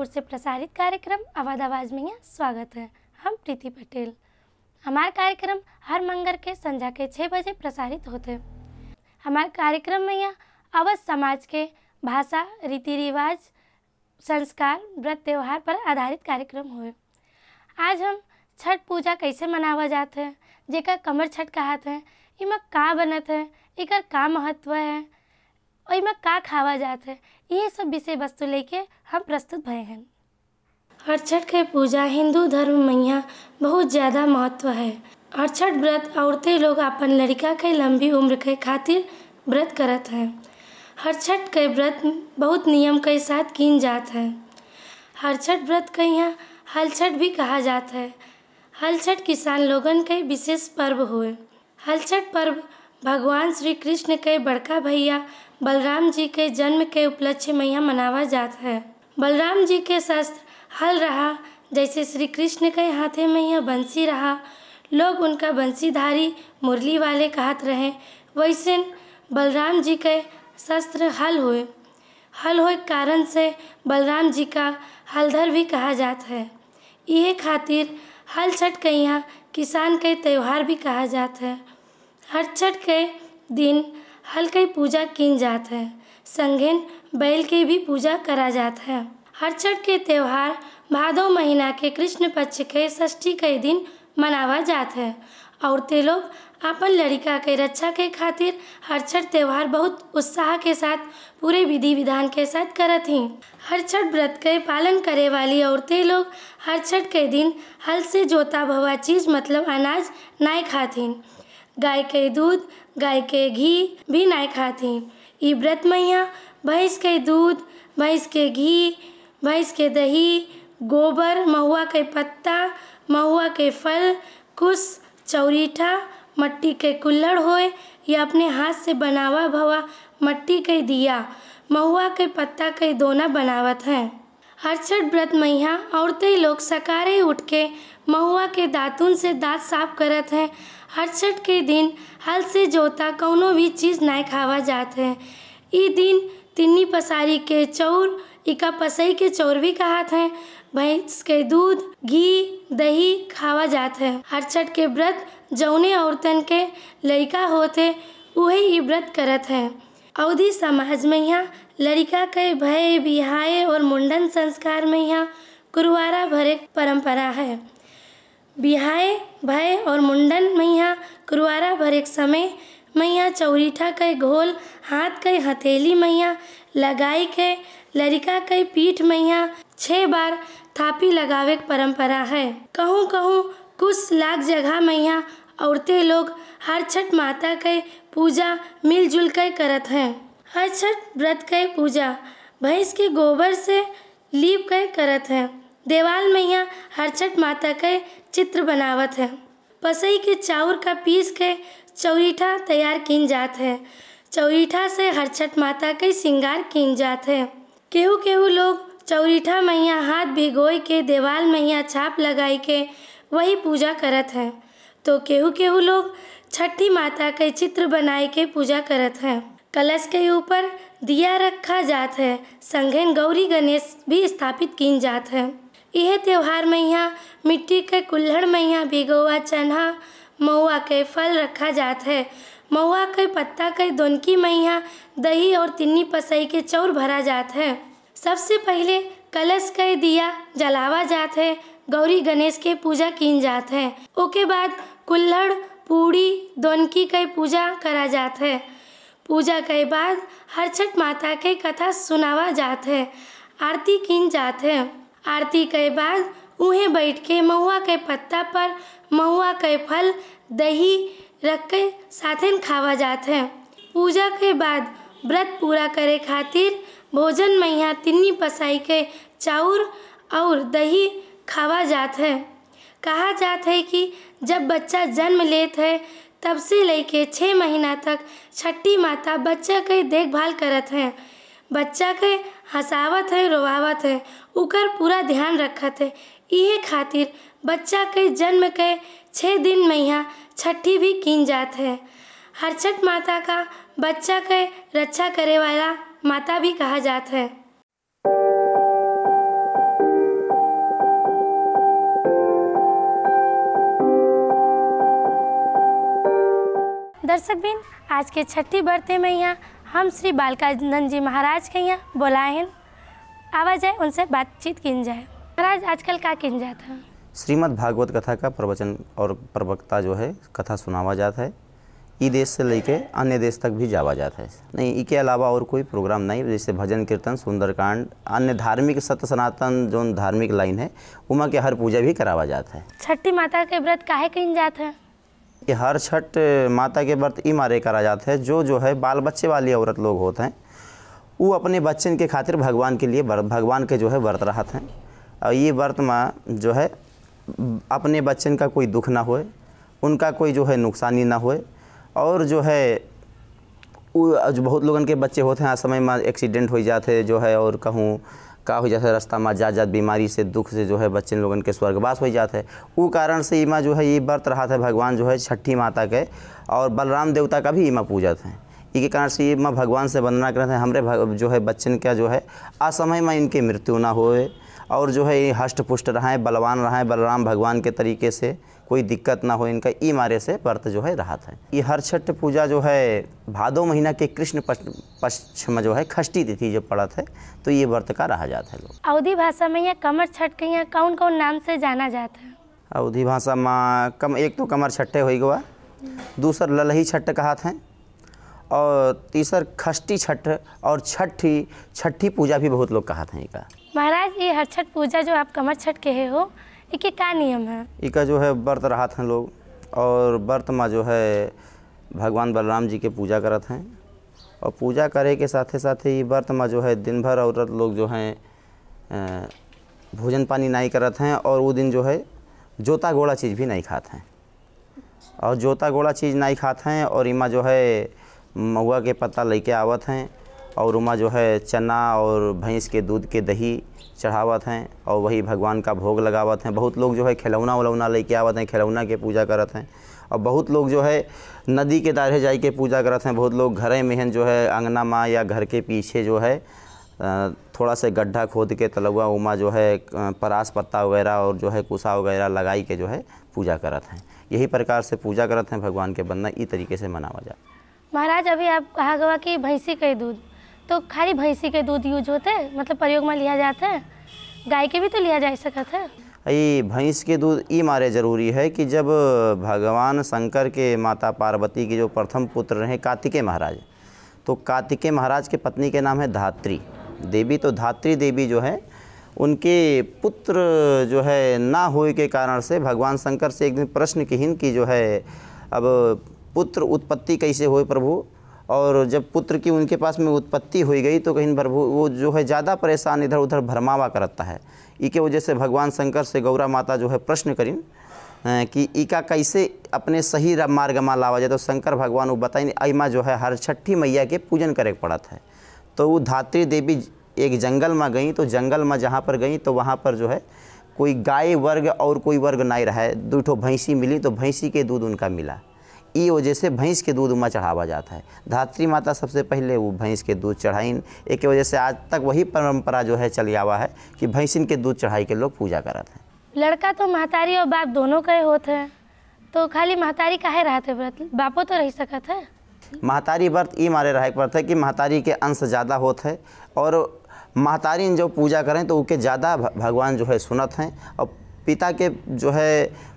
जयपुर से प्रसारित कार्यक्रम आवाज आवाज में स्वागत है हम प्रीति पटेल हमारा कार्यक्रम हर मंगल के संध्या के छः बजे प्रसारित होते हैं हमारे कार्यक्रम में यह अवध समाज के भाषा रीति रिवाज संस्कार व्रत त्यौहार पर आधारित कार्यक्रम हुए आज हम छठ पूजा कैसे मनावा जाते हैं जेकर कमर छठ कहा हैं इमें का बनत है एक का महत्व है और इमें का खावा जात है ये सब विषय वस्तु लेके हम प्रस्तुत भय हैं हर छठ के पूजा हिंदू धर्म में यहाँ बहुत ज़्यादा महत्व है हर छठ व्रत औरतें लोग अपन लड़का के लंबी उम्र के खातिर व्रत करत हैं हर छठ के व्रत बहुत नियम के साथ कीन जात है हर छठ व्रत के यहाँ हल छठ भी कहा जाता है हल छठ किसान लोगन के विशेष पर्व हुए हल छठ पर्व भगवान श्री कृष्ण के बड़का भैया बलराम जी के जन्म के उपलक्ष्य में यह मनावा जाता है बलराम जी के शस्त्र हल रहा जैसे श्री कृष्ण के हाथे में यह बंसी रहा लोग उनका बंसीधारी मुरली वाले कहते रहे वैसे बलराम जी के शस्त्र हल हुए हल हो कारण से बलराम जी का हलधर भी कहा जाता है यह खातिर हल छठ के यहाँ किसान के त्यौहार भी कहा जाता है हर छठ के दिन हल के पूजा किन जात है संघेन बैल के भी पूजा करा जात है हर छठ के त्यौहार भादो महीना के कृष्ण पक्ष के षष्ठी के दिन मनावा जात है औरतें लोग अपन लड़िका के रक्षा के खातिर हर छठ त्यौहार बहुत उत्साह के साथ पूरे विधि विधान के साथ करत ही हर छठ व्रत के पालन करे वाली औरतें लोग हर छठ के दिन हल से जोता भवा चीज मतलब अनाज नहीं खातीन गाय के दूध गाय के घी भी नहीं खाती ये व्रत मैया भैंस के दूध भैंस के घी भैंस के दही गोबर महुआ के पत्ता महुआ के फल कुश चौरीठा मट्टी के कुल्लड़ होए या अपने हाथ से बनावा भवा मट्टी के दिया महुआ के पत्ता के दोना बनावत हैं छठ व्रत मैया औरतें लोग सकारे उठ के महुआ के दातुन से दांत साफ करत हैं हर छठ के दिन हल से जोता कौनो भी चीज़ ना खावा जात है ई दिन तिन्नी पसारी के चौर इका पसई के चौर भी कहा हैं भैंस के दूध घी दही खावा जात है छठ के व्रत जौने औरतन के लड़का होते वही व्रत करत हैं अवधि समाज में यहाँ लड़का के भय बिहाय और मुंडन संस्कार में यहाँ गुरुवारा भरे परंपरा है बिहाय भय और मुंडन मैया कुरवारा एक समय मैया चौरीठा कई घोल हाथ कई हथेली मैया लगाई के लड़िका कई पीठ मैया छह बार थापी लगावे की परंपरा है कहूँ कहूँ कुछ लाख जगह मैया औरतें लोग हर छठ माता के पूजा मिलजुल कर करत हैं हर छठ व्रत के पूजा भैंस के गोबर से लीप कर करत हैं देवाल में यहाँ छठ माता के चित्र बनावत है पसई के चाउर का पीस के चौरीठा तैयार कीन जात है चौरीठा से छठ माता के श्रृंगार कीन जात है केहू केहू लोग चौरीठा मैया हाथ भिगो के देवाल मैया छाप लगाई के वही पूजा करत हैं तो केहू केहू लोग छठी माता के चित्र बनाए के पूजा करत हैं कलश के ऊपर दिया रखा जात है संगेन गौरी गणेश भी स्थापित कीन जात है इहे त्यौहार मईहा मिट्टी के कुल्हड़ मईहा भिगोवा चना महुआ के फल रखा जात है महुआ के पत्ता के दोनकी मईहा दही और तिन्नी पसई के चौर भरा जात है सबसे पहले कलश के दिया जलावा जात है गौरी गणेश के पूजा कीन जात है ओके बाद कुल्हड़ पूड़ी दोनकी के पूजा करा जात है पूजा के बाद हर छठ माता के कथा सुनावा जात है आरती कीन जात है आरती के बाद उहें बैठ के महुआ के पत्ता पर महुआ के फल दही रख के साथ खावा जात है पूजा के बाद व्रत पूरा करे खातिर भोजन में यहाँ तिन्नी पसाई के चाउर और दही खावा जात है कहा जात है कि जब बच्चा जन्म लेत है तब से लेके छः महीना तक छठी माता बच्चा के देखभाल करत हैं बच्चा के हंसावत है रोवावत है उकर पूरा ध्यान रखत है इहे खातिर बच्चा के जन्म के छः दिन में यहाँ छठी भी कीन जात है हर छठ माता का बच्चा के रक्षा करे वाला माता भी कहा जाता है दर्शक बिन आज के छठी बर्ते में यहाँ हम श्री बालकानंद जी महाराज के यहाँ बोलाए आवा जाए उनसे बातचीत की जाए महाराज आजकल का किन जाता श्रीमद् भागवत कथा का प्रवचन और प्रवक्ता जो है कथा सुनावा जाता है ई देश से लेके अन्य देश तक भी जावा जाता है नहीं इसके अलावा और कोई प्रोग्राम नहीं जैसे भजन कीर्तन सुंदरकांड अन्य धार्मिक सत्य सनातन जो धार्मिक लाइन है उमा के हर पूजा भी करावा जाता है छठी माता के व्रत काहे कहीं जाता है कि हर छठ माता के व्रत ई मारे करा जाते हैं जो जो है बाल बच्चे वाली औरत लोग होते हैं वो अपने बच्चे के खातिर भगवान के लिए भगवान के जो है व्रत रहते हैं और ये व्रत में जो है अपने बच्चन का कोई दुख ना होए उनका कोई जो है नुकसानी ना होए और जो है बहुत लोगों के बच्चे होते हैं समय में एक्सीडेंट हो जाते जो है और कहूँ का हो जाता है रास्ता में जात जात बीमारी से दुख से जो है बच्चे लोगन के स्वर्गवास हो जाता है वो कारण से इमा जो है ये व्रत रहा था भगवान जो है छठी माता के और बलराम देवता का भी इमा पूजा था इसके कारण से ये माँ भगवान से वंदना करते हैं हमारे जो है बच्चन का जो है असमय में इनकी मृत्यु ना होए और जो है ये हष्ट पुष्ट रहें बलवान रहें बलराम भगवान के तरीके से कोई दिक्कत ना हो इनका ई मारे से व्रत जो है रहा था ये हर छठ पूजा जो है भादो महीना के कृष्ण पक्ष में जो है खष्टी तिथि जो पड़ा था तो ये व्रत का रहा जाता है लोग अवधि भाषा में यह कमर छठ के यहाँ कौन कौन नाम से जाना जाता है अवधि भाषा में कम एक तो कमर छठे हो गवा दूसर ललही छठ कहा था और तीसर खष्टी छठ और छठी छठी पूजा भी बहुत लोग कहा थे इनका महाराज ये हर छठ पूजा जो आप कमर छठ कहे हो एक का नियम है इका जो है व्रत रहा हैं लोग और व्रत में जो है भगवान बलराम जी के पूजा करते हैं और पूजा करे के साथ साथ ही व्रत में जो है दिन भर औरत लोग जो हैं भोजन पानी नहीं करते हैं और वो दिन जो है जोता गोड़ा चीज़ भी नहीं खाते हैं और जोता गोड़ा चीज़ नहीं खाते हैं और इमा जो है महुआ के पत्ता लेके आवत हैं और उमा जो है चना और भैंस के दूध के दही चढ़ावत हैं और वही भगवान का भोग लगावत हैं बहुत लोग जो है खिलौना उलौना लेके आवत हैं खिलौना के पूजा करत हैं और बहुत लोग जो है नदी के दारे जाए के पूजा करत हैं बहुत लोग घरे में हैं जो है अंगना माँ या घर के पीछे जो है थोड़ा सा गड्ढा खोद के तलवा उमा जो है परास पत्ता वगैरह और जो है कुसा वगैरह लगाई के जो है पूजा करत हैं यही प्रकार से पूजा करत हैं भगवान के बंदना इस तरीके से मनावा जाए महाराज अभी आप कहा गया कि भैंसी का दूध तो खाली भैंसी के दूध यूज होते मतलब प्रयोग में लिया जाता है गाय के भी तो लिया जा सकता है ये भैंस के दूध ये मारे जरूरी है कि जब भगवान शंकर के माता पार्वती के जो प्रथम पुत्र रहे कार्तिकेय महाराज तो कार्तिकेय महाराज के पत्नी के नाम है धात्री देवी तो धात्री देवी जो है उनके पुत्र जो है ना होए के कारण से भगवान शंकर से एक दिन प्रश्न किहिन कि जो है अब पुत्र उत्पत्ति कैसे हो प्रभु और जब पुत्र की उनके पास में उत्पत्ति हुई गई तो कहीं प्रभु वो जो है ज़्यादा परेशान इधर उधर भरमावा करता है इके वजह से भगवान शंकर से गौरा माता जो है प्रश्न करीन कि इका कैसे अपने सही मार्ग में लावा जाए तो शंकर भगवान वो बताइन अमा जो है हर छठी मैया के पूजन करे पड़ा है तो वो धात्री देवी एक जंगल में गई तो जंगल में जहाँ पर गई तो वहाँ पर जो है कोई गाय वर्ग और कोई वर्ग नहीं रहा है दो भैंसी मिली तो भैंसी के दूध उनका मिला इ वजह से भैंस के दूध उमा चढ़ावा जाता है धात्री माता सबसे पहले वो भैंस के दूध चढ़ाइन एक वजह से आज तक वही परंपरा जो है चली आवा है कि भैंसिन के दूध चढ़ाई के लोग पूजा करते हैं लड़का तो महतारी और बाप दोनों का होते हैं तो खाली महतारी काहे रहते व्रत बापो तो रह सकत है महतारी व्रत ये मारे रहा व्रत है कि महतारी के अंश ज़्यादा होते हैं और महतारी जो पूजा करें तो उनके ज़्यादा भगवान जो है सुनत हैं और पिता के जो है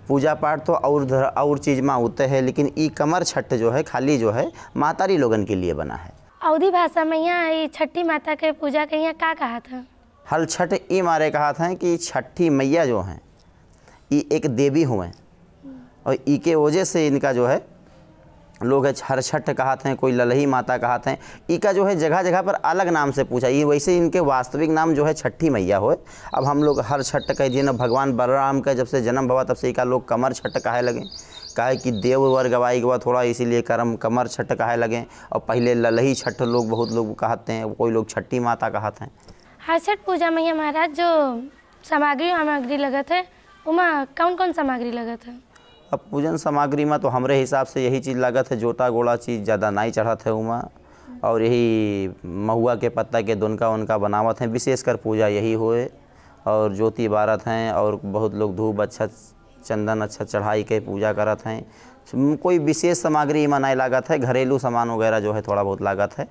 पूजा पाठ तो और धर और चीज़ में होते हैं लेकिन ई कमर छठ जो है खाली जो है मातारी लोगन के लिए बना है अवधी भाषा में यहाँ छठी माता के पूजा के यहाँ का कहा था हल छठ ई मारे कहा था कि छठी मैया जो हैं ई एक देवी हुए और ई के वजह से इनका जो है लोग है छठ कहते हैं कोई ललही माता कहते हैं इका जो है जगह जगह पर अलग नाम से पूछा ये वैसे इनके वास्तविक नाम जो है छठी मैया हो अब हम लोग हर छठ कह दिए ना भगवान बलराम का जब से जन्म हुआ तब से इका लोग कमर छठ कहे लगे कहे कि देव वर्ग वाई के बाद थोड़ा इसीलिए कर्म कमर छठ कहे लगे और पहले ललही छठ लोग बहुत लोग कहते हैं कोई लोग छठी माता कहते हैं हर छठ पूजा में महाराज जो सामग्री वामग्री लगत है उमा कौन कौन सामग्री लगत है अब पूजन सामग्री में तो हमरे हिसाब से यही चीज़ लागत है जोटा गोड़ा चीज़ ज़्यादा नहीं चढ़त है उमा और यही महुआ के पत्ता के दुनका उनका बनावत हैं विशेषकर पूजा यही होए और ज्योति बारत हैं और बहुत लोग धूप अच्छा चंदन अच्छा चढ़ाई के पूजा करत हैं कोई विशेष सामग्री इमा नहीं लागत है घरेलू सामान वगैरह जो है थोड़ा बहुत लागत है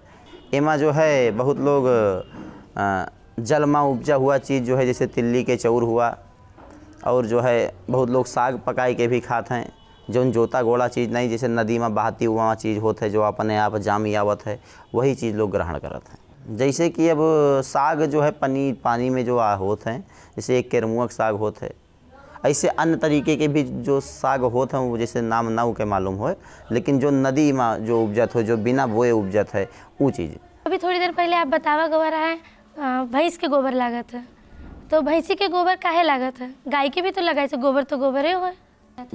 इमा जो है बहुत लोग जल में उपजा हुआ चीज़ जो है जैसे तिल्ली के चौर हुआ और जो है बहुत लोग साग पकाए के भी खाते हैं जो जोता गोड़ा चीज़ नहीं जैसे नदी में बहाती हुआ चीज़ होते है जो अपने आप जामी आवत है वही चीज़ लोग ग्रहण करते हैं जैसे कि अब साग जो है पनी पानी में जो होते हैं जैसे एक केरमुअक साग होते है ऐसे अन्य तरीके के भी जो साग होते हैं वो जैसे नाम ना के मालूम हो लेकिन जो नदी में जो उपजत हो जो बिना बोए उपजत है वो चीज़ अभी थोड़ी देर पहले आप बतावा गवा रहा है भैंस के गोबर लागत है तो भैंसी के गोबर काहे लागत है गाय के भी तो लगाए से गोबर तो गोबरे हो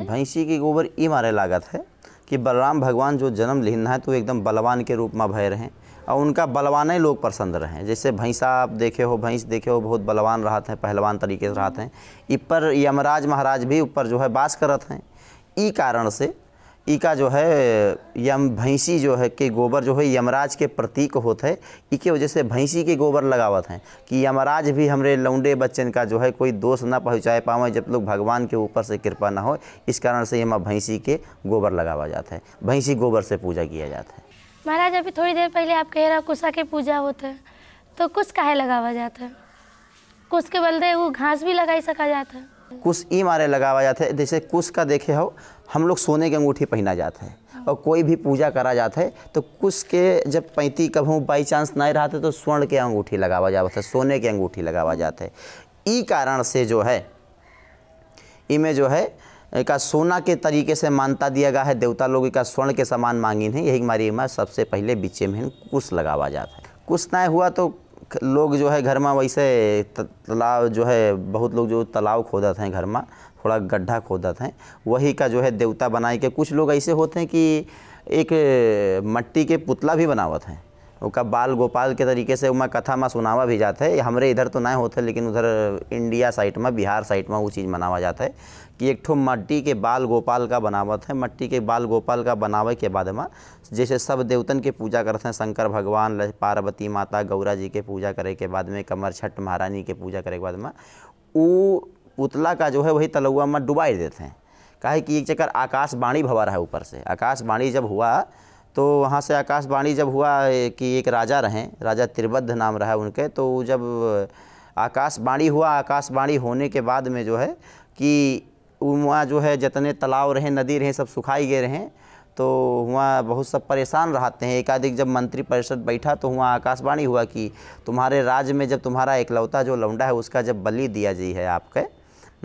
भैंसी के गोबर ये मारे लागत है कि बलराम भगवान जो जन्म लेना है तो एकदम बलवान के रूप में भय हैं और उनका बलवान ही लोग पसंद रहें जैसे भैंसा आप देखे हो भैंस देखे हो बहुत बलवान रहते हैं पहलवान तरीके से रहते हैं इ पर यमराज महाराज भी ऊपर जो है बास करत हैं ई कारण से इका जो है यम भैंसी जो है के गोबर जो है यमराज के प्रतीक होते है इके वजह से भैंसी के गोबर लगावत हैं कि यमराज भी हमरे लौंडे बच्चन का जो है कोई दोष ना पहुँचाए पावे जब लोग भगवान के ऊपर से कृपा ना हो इस कारण से यम भैंसी के गोबर लगावा जाता है भैंसी गोबर से पूजा किया जाता है महाराज अभी थोड़ी देर पहले आप कह रहे हो कुशा के पूजा होते हैं तो कुछ काहे लगावा जाता है कुछ के बल्दे वो घास भी लगाई सका जाता है कुछ ई मारे लगावा जाते हैं जैसे कुछ का देखे हो हम लोग सोने के अंगूठी पहना जाता है और कोई भी पूजा करा जाता है तो कुछ के जब पैंती हूँ बाई चांस नहीं रहा था तो स्वर्ण के अंगूठी लगावा जाता है सोने के अंगूठी लगावा जाता है ई कारण से जो है इमें जो है का सोना के तरीके से मानता दिया गया है देवता लोग का स्वर्ण के समान मांगी नहीं यही हमारी इमा सबसे पहले बीचे में कुश लगावा जाता है कुछ ना हुआ तो लोग जो है घर में वैसे तालाब जो है बहुत लोग जो तालाब खोदा हैं घर में थोड़ा गड्ढा खोदा हैं वही का जो है देवता बनाए के कुछ लोग ऐसे होते हैं कि एक मट्टी के पुतला भी बनावत हैं उनका बाल गोपाल के तरीके से मैं कथा में सुनावा भी जाता है हमारे इधर तो नहीं होते लेकिन उधर इंडिया साइड में बिहार साइड में वो चीज़ मनावा जाता है कि एक ठो मट्टी के बाल गोपाल का बनावत है मट्टी के बाल गोपाल का बनावे के बाद में जैसे सब देवतन के पूजा करते हैं शंकर भगवान पार्वती माता गौरा जी के पूजा करे के बाद में कमर छठ महारानी के पूजा करे के बाद में वो पुतला का जो है वही तलुआ में डुबाई देते हैं कहे कि एक चक्कर आकाशवाणी भवा रहा है ऊपर से आकाशवाणी जब हुआ तो वहाँ से आकाशवाणी जब हुआ कि एक राजा रहें राजा त्रिबद्ध नाम रहा उनके तो जब आकाशवाणी हुआ आकाशवाणी होने के बाद में जो है कि वहाँ जो है जितने तालाब रहे नदी रहे सब सुखाई गए रहें तो वहाँ बहुत सब परेशान रहते हैं एकाधिक जब मंत्री परिषद बैठा तो वहाँ आकाशवाणी हुआ कि तुम्हारे राज्य में जब तुम्हारा इकलौता जो लौंडा है उसका जब बलि दिया जी है आपके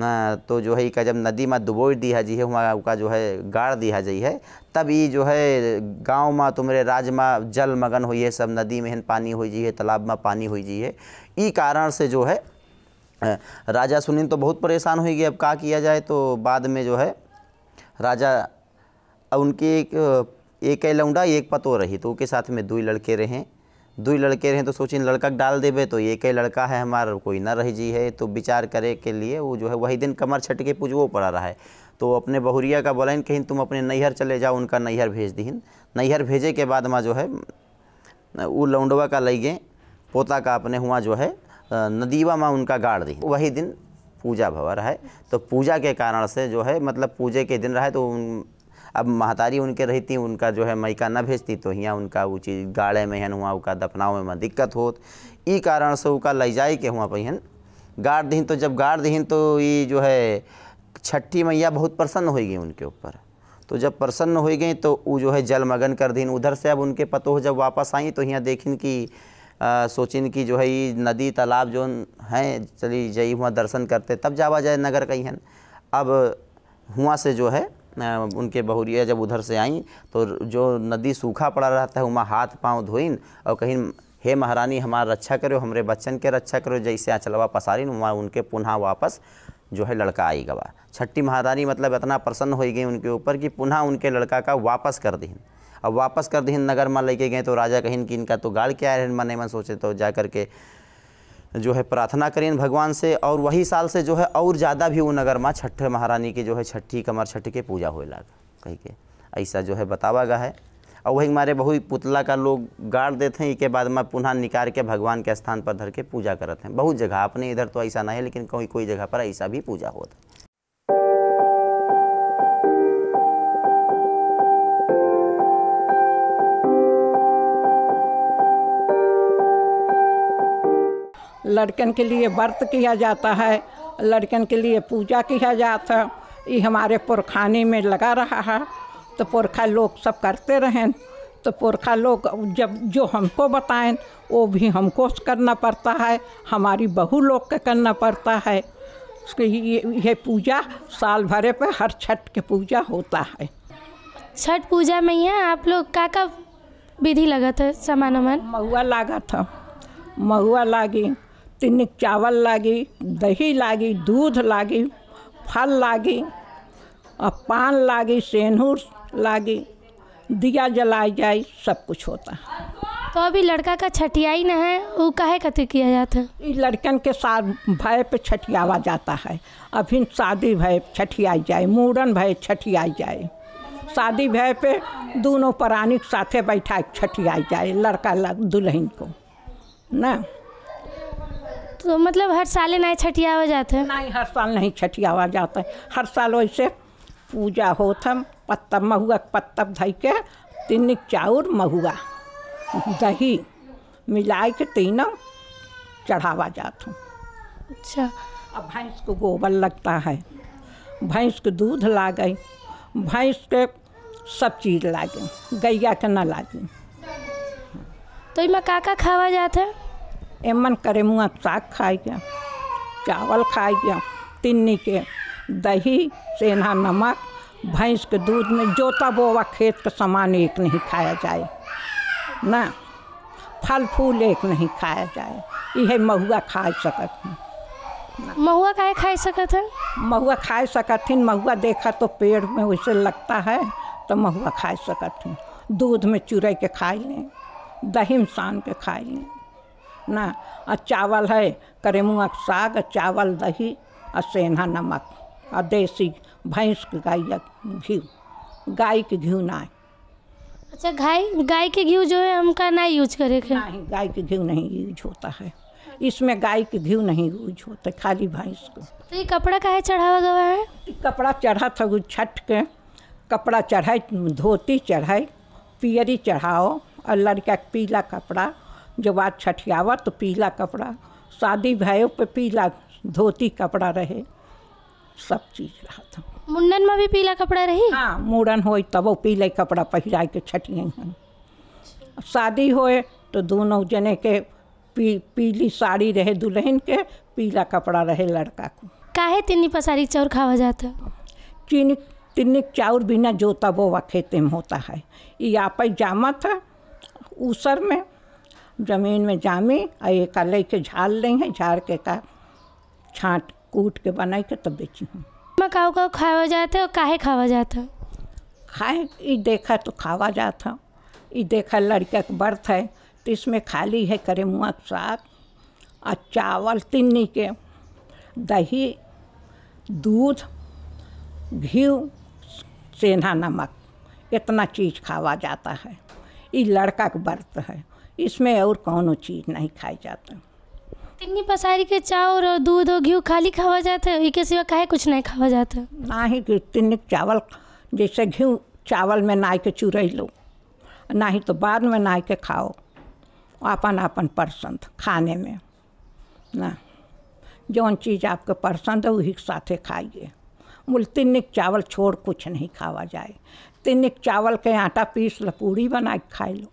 तो जो है का जब नदी में डुबोई दी है जी है वहाँ का जो है गाड़ दी है जी है तब ये जो है गांव में तुम्हारे तो राज में जल मगन हुई है सब नदी में पानी हुई जी है तालाब में पानी हुई जी है ई कारण से जो है राजा सुनील तो बहुत परेशान हुई गई अब का किया जाए तो बाद में जो है राजा उनकी एक एक लौंडा एक पतो रही तो उनके साथ में दो लड़के रहें दो लड़के रहें तो सोचिए लड़का डाल देवे तो एक ही लड़का है हमारा कोई ना रह जी है तो विचार करे के लिए वो जो है वही दिन कमर छट के पड़ा रहा है तो अपने बहुरिया का बोलाइन कहीं तुम अपने नैहर चले जाओ उनका नैहर भेज दीन नैहर भेजे के बाद माँ जो है वो लौंडवा का लगे पोता का अपने हुआ जो है नदीवा माँ उनका गाड़ दी वही दिन पूजा भवर रहा है तो पूजा के कारण से जो है मतलब पूजे के दिन रहा है तो अब महतारी उनके रहती उनका जो है मैका न भेजती तो यहाँ उनका वो चीज़ गाड़े में हन हुआ उनका दफनाव में दिक्कत होत ई कारण से उनका लई जाए के हुआ पहन गाड़ दहीन तो जब गाड़ दहीन तो ये जो है छठी मैया बहुत प्रसन्न हो गई उनके ऊपर तो जब प्रसन्न हो गई तो वो जो है जलमगन कर दिन उधर से अब उनके पतोह जब वापस आई तो यहाँ देखिन कि सोचिन कि जो है ये नदी तालाब जो हैं चली जई हुआ दर्शन करते तब जावा जाए नगर कहीं हैं अब हुआ से जो है उनके बहुरिया जब उधर से आईं तो जो नदी सूखा पड़ा रहता है उमा हाथ पाँव धोइन और कहीं हे महारानी हमारा रक्षा करो हमारे बच्चन के रक्षा करो जैसे आँचलवा पसारिन वहाँ उनके पुनः वापस जो है लड़का आई गवा छठी महारानी मतलब इतना प्रसन्न हो गई उनके ऊपर कि पुनः उनके लड़का का वापस कर दीन अब वापस कर दीन नगर में लेके गए तो राजा कहीं कि इनका तो गाड़ क्या है मन मन सोचे तो जा करके के जो है प्रार्थना करें भगवान से और वही साल से जो है और ज़्यादा भी वो नगर माँ छठ महारानी के जो है छठी कमर छठ के पूजा हो लगा कही के ऐसा जो है बतावा गया है और वही हमारे बहु पुतला का लोग गाड़ देते हैं इसके बाद में पुनः निकाल के भगवान के स्थान पर धर के पूजा करते हैं बहुत जगह अपने इधर तो ऐसा नहीं है लेकिन कोई कोई जगह पर ऐसा भी पूजा होता है लड़कन के लिए व्रत किया जाता है लड़कन के लिए पूजा किया जाता ये हमारे पुरखाने में लगा रहा है तो पुरखा लोग सब करते रहें तो पुरखा लोग जब जो हमको बताएं वो भी हमको करना पड़ता है हमारी बहू लोग का करना पड़ता है ये ये पूजा साल भरे पे हर छठ के पूजा होता है छठ पूजा में यहाँ आप लोग का का विधि लगा था सामान महुआ लगा था महुआ लागी तीन चावल लागी दही लागी दूध लागी फल लागी और पान लागी सेंधूर लागी दिया जलाई जाए सब कुछ होता है तो अभी लड़का का छठियाई न है वो कहे कथी किया जाता है लड़कन के साथ भय पे छठियावा जाता है अभी शादी भय छठियाई जाए मूड़न भय छठियाई जाए शादी भय पे दोनों परानी के साथे बैठा छठियाई जाए लड़का लग दुल्हन को ना तो मतलब हर साल नहीं छठियावा जाते हैं नहीं हर साल नहीं छठिया हो जाते हैं हर साल वैसे पूजा हो हम पत्तब महुआ पत्तब धई के तीन चाउर महुआ दही मिला के तीनों चढ़ावा जाता हूँ अच्छा अब भैंस को गोबर लगता है भैंस के दूध ला गई भैंस के सब चीज़ लागे गैया के ना गई तो इसमें काका खावा जाता है एमन करे मुआ साग खाए गया चावल खाए गया तिन्नी के दही सेना नमक भैंस के दूध में जोता बोवा खेत का सामान एक नहीं खाया जाए ना फल फूल एक नहीं खाया जाए यह महुआ खा सकत हैं महुआ खाए खा सकत है महुआ खा सकत हैं महुआ देखा तो पेड़ में उसे लगता है तो महुआ खा सकत हैं दूध में चुरे के खाई लें दही में सान के खाई लें ना और चावल है करेमुआ साग चावल दही और सेना नमक और देसी भैंस के गाय घी गाय के घी ना अच्छा गाय गाय के घी जो है हमका ना यूज करे नहीं गाय के घी नहीं यूज होता है इसमें गाय के घी नहीं यूज होता खाली भैंस को तो ये कपड़ा है चढ़ावा गवा है कपड़ा चढ़ा था छठ के कपड़ा चढ़ाए धोती चढ़ाए पियरी चढ़ाओ और लड़का पीला कपड़ा आज छठियावा तो पीला कपड़ा शादी भयो पे पीला धोती कपड़ा रहे सब चीज़ था मुंडन में भी पीला कपड़ा रही हाँ मुंडन हो तब पीले कपड़ा पहरा के छठिए शादी होए तो दोनों जने के पी, पीली साड़ी रहे दुल्हन के पीला कपड़ा रहे लड़का को काहे तिन्नी पसारी चाउर खावा जाता चीनी तिन्नी चाउर बिना जोता बोवा खेते में होता है ये आप जामा था ऊसर में ज़मीन में जामी और एक लई के झाल लें हैं झाड़ के का छाट कूट के बनाई के तब बेची हूँ मकाओ का खावा जाता है और काहे खावा जाता है खाए ये देखा तो खावा जाता ये देखा लड़का का बर्थ है तो इसमें खाली है करे मुआ साग और चावल तिन्नी के दही दूध घी सेना नमक इतना चीज़ खावा जाता है ये लड़का का व्रत है इसमें और कौन चीज़ नहीं खाई जाता इतनी पसारी के चावल और दूध और घी खाली खावा जाता है इसके सिवा खाए कुछ नहीं खावा जाता ना ही इतने चावल जैसे घी चावल में नहा के चूरई लो ना ही तो बाद में नाई के खाओ अपन अपन पसंद खाने में ना जौन चीज़ आपके पसंद है वही साथ खाइए बोल तिनिक चावल छोड़ कुछ नहीं खावा जाए तिनिक चावल के आटा पीस लो पूड़ी बना के खाई लो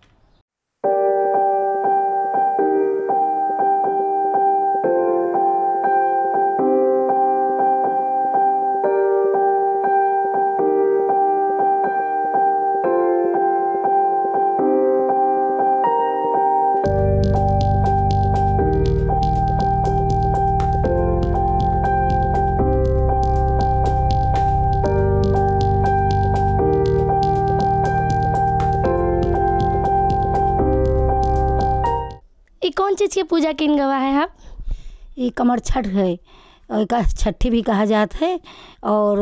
चीज़ की पूजा किन गवा है आप ये कमर छठ है और एक छठी भी कहा जाता है और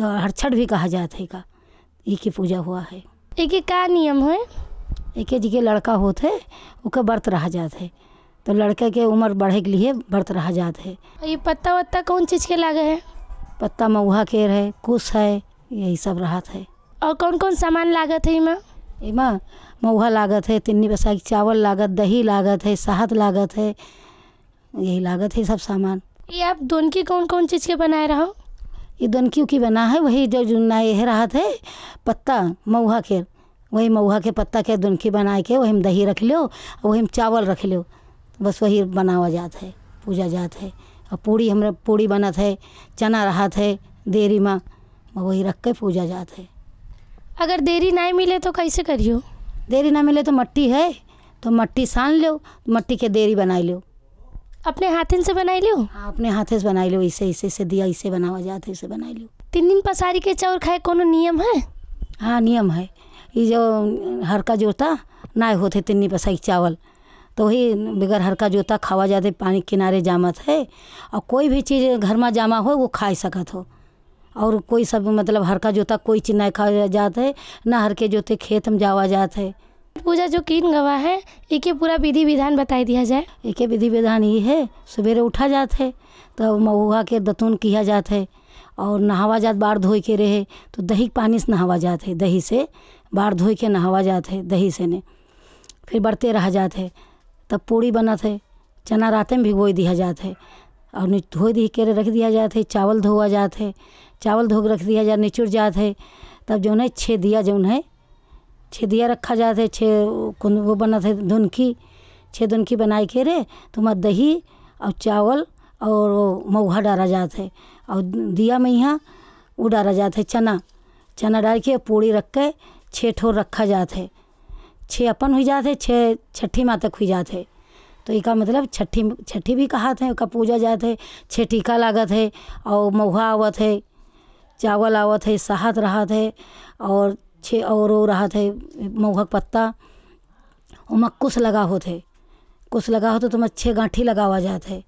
हरछठ भी कहा जाता है का ये की पूजा हुआ है एक का नियम है एक जी के लड़का होते है उसका व्रत रहा जाते है तो लड़के के उम्र बढ़े के लिए व्रत रहा जाते है ये पत्ता वत्ता कौन चीज़ के लागे है पत्ता महुआ केर है कुश है यही सब रहत है और कौन कौन सामान लागत है इमा इमा महुआ लागत है तिन्नी बसा की चावल लागत दही लागत है शहद लागत है यही लागत है सब सामान ये आप दोन की कौन कौन चीज़ के बनाए रहो ये दनकियों की बना है वही जो जुन्ना यह रहा थे पत्ता महुआ के वही महुआ के पत्ता के दनकी बना के वही दही रख लो वही चावल रख लो बस वही बनावा जात है पूजा जात है और पूड़ी हमारे पूड़ी बनत है चना रहत है देरी में वही रख के पूजा जात है अगर देरी नहीं मिले तो कैसे करियो देरी ना मिले तो मट्टी है तो मट्टी सान लो मट्टी के देरी बना लो अपने हाथों से बना लो हाँ अपने हाथे से बना लो इसे इसे ऐसे दिया इसे बनावा जाते इसे बना लो तीन दिन पसारी के चावल खाए कोनो नियम है हाँ नियम है ये जो हरका जोता ना होते तीन दिन पसारी चावल तो वही बगैर हरका जोता खावा जाते पानी किनारे जामत है और कोई भी चीज़ घर में जामा हो वो खा सकत हो और कोई सब मतलब हर का जोता कोई चीज नहीं खा जाता है ना हर के जोते खेत में जावा जाते है पूजा जो कीन गवा है एक पूरा विधि विधान बताई दिया जाए एक विधि विधान ये है सवेरे उठा जाते है तो महुआ के दतून किया जाते है और नहावा जात बाढ़ धोए के रहे तो दही पानी से नहावा जाते है दही से बाढ़ धोए के नहावा जाते है दही से ने फिर बढ़ते रह जाते है तब पूड़ी बनत है चना रातें में भिगोई दिया जाते है और धोई दी के रख दिया जाते है चावल धोआ जाते है चावल धोक रख दिया जा निचुर जात है तब जो है छः दिया जो है छः दिया रखा जाता है छः वो बना था धुनकी छः धुनकी बनाई के रे तो वहाँ दही और चावल और वो मऊहा डाला जाता है और दिया में यहाँ वो डाला जाता है चना चना डाल के पूड़ी रख के छः ठोर रखा जाता है छः अपन हुई जाते छः छठी माँ तक हुई जाते है तो इसका मतलब छठी छठी भी कहा थे उनका पूजा जाते है छः टीका लागत है और मऊहा आवत है चावल आवत है साहत रहत है और छे और वो रहत है मोहक पत्ता उमा कुछ लगा होते है कुछ लगा होते तो मैं छः गांठी लगावा जाते है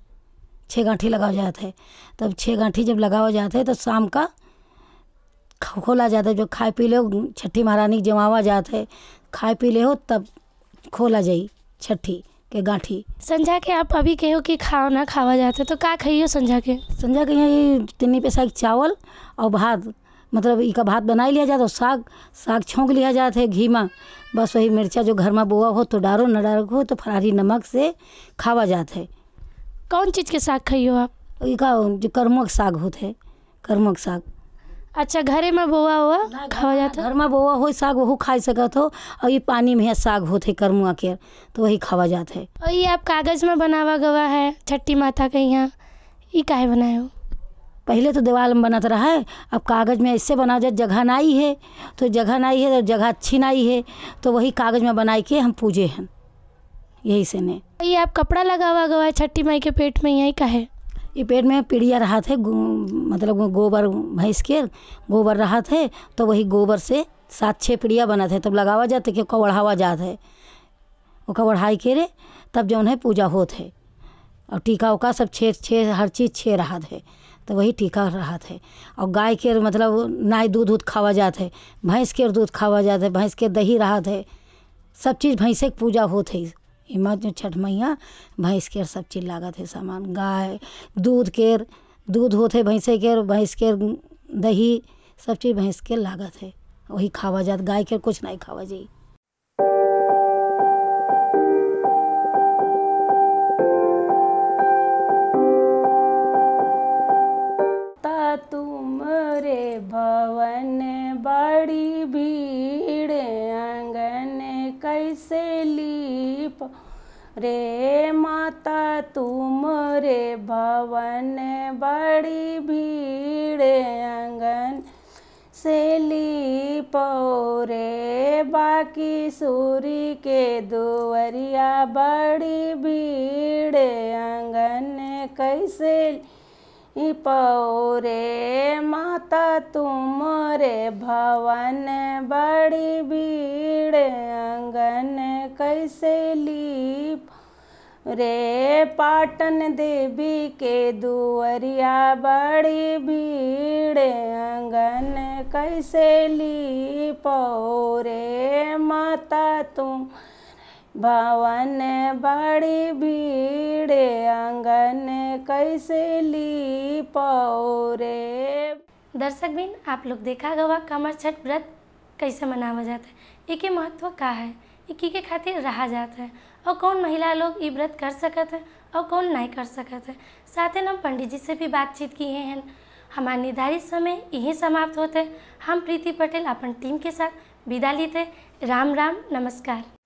छः गांठी लगावा जाते है तब छः गांठी जब लगावा जाते है तो शाम का खोला जाता है जो खाए पी ले छठी महारानी जमावा जाते है खाए पी ले हो तब खोला जाई छठी के गांठी संझा के आप अभी कहो कि खाओ ना खावा जाते तो क्या खाइयो संझा के संझा के यहाँ तिन्नी पैसा के चावल और भात मतलब इका भात बना लिया जाता साग साग छोंक लिया जाता है घी में बस वही मिर्चा जो घर में बोआ हो तो डारो न डारो हो तो फरारी नमक से खावा जाता है कौन चीज़ के साग खाइयो आप एक जो करमक साग होते कर्मक साग अच्छा घरे में बोआ हुआ खावा जाता घर में बोआ हो साग वह खा सकत हो और ये पानी में साग होते करमुआ के तो वही खावा जाता है और ये आप कागज़ में बनावा गवा है छठी माता के यहाँ ये काहे बनाए हो पहले तो दीवार में बनाता रहा है अब कागज़ में इससे बना जाए जगह ना आई है तो जगह ना आई है तो जगह अच्छी नाई आई है तो वही कागज़ में बना के हम पूजे हैं यही से ने ये आप कपड़ा लगा हुआ गवा है छठी माई के पेट में यही का है ये पेट में पीड़िया रहा थे मतलब गोबर भैंस के गोबर रहा थे तो वही गोबर से सात छः पीड़िया बना थे तब लगावा जाते कि बढ़ावा जात है वो बढ़ाई के रे तब जो उन्हें पूजा होत है और टीका उका सब छः छः हर चीज़ छः रहा थे तो वही टीका रहा थे और गाय के मतलब नाई दूध दूध खावा जाते भैंस के दूध खावा जाते भैंस के दही रहा थे सब चीज़ भैंसे की पूजा होते इमा जो छठ मैया भैंस केर सब चीज लागत है सामान गाय दूध केर दूध होते भैंसे केर भैंस केर दही सब चीज भैंस के लागत है वही खावा जात गाय केर कुछ नहीं खावा जाए तुम रे भवन बड़ी भीड़ आंगन कैसे ली रे माता तुम रे भवन बड़ी भीड़ अंगन से ली पौरे बाकी सूरी के दुवरिया बड़ी भीड़ अंगन कैसे पौरे माता तुम रे भवन बड़ी भीड़ अंगन कैसे लीप रे पाटन देवी के दुअरिया बड़ी भीड़ अंगन कैसे ली पौरे माता तुम भवन बड़ी भीड़ आंगन कैसे ली पौरे दर्शक बिन आप लोग देखा गवा कमर छठ व्रत कैसे मनावा जाता है एक महत्व का है इकी के खातिर रहा जाता है और कौन महिला लोग ये व्रत कर सकते है और कौन नहीं कर सकते है साथ ही हम पंडित जी से भी बातचीत किए हैं हमारे निर्धारित समय यही समाप्त होते हम प्रीति पटेल अपन टीम के साथ विदा लेते राम राम नमस्कार